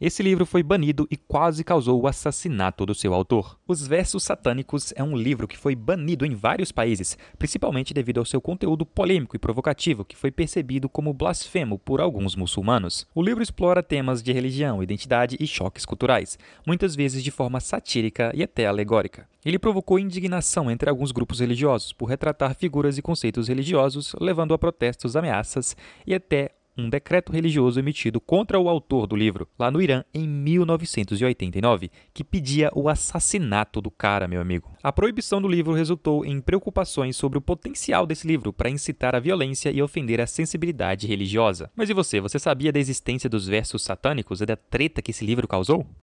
Esse livro foi banido e quase causou o assassinato do seu autor. Os Versos Satânicos é um livro que foi banido em vários países, principalmente devido ao seu conteúdo polêmico e provocativo, que foi percebido como blasfemo por alguns muçulmanos. O livro explora temas de religião, identidade e choques culturais, muitas vezes de forma satírica e até alegórica. Ele provocou indignação entre alguns grupos religiosos por retratar figuras e conceitos religiosos, levando a protestos, ameaças e até um decreto religioso emitido contra o autor do livro, lá no Irã, em 1989, que pedia o assassinato do cara, meu amigo. A proibição do livro resultou em preocupações sobre o potencial desse livro para incitar a violência e ofender a sensibilidade religiosa. Mas e você, você sabia da existência dos versos satânicos e da treta que esse livro causou?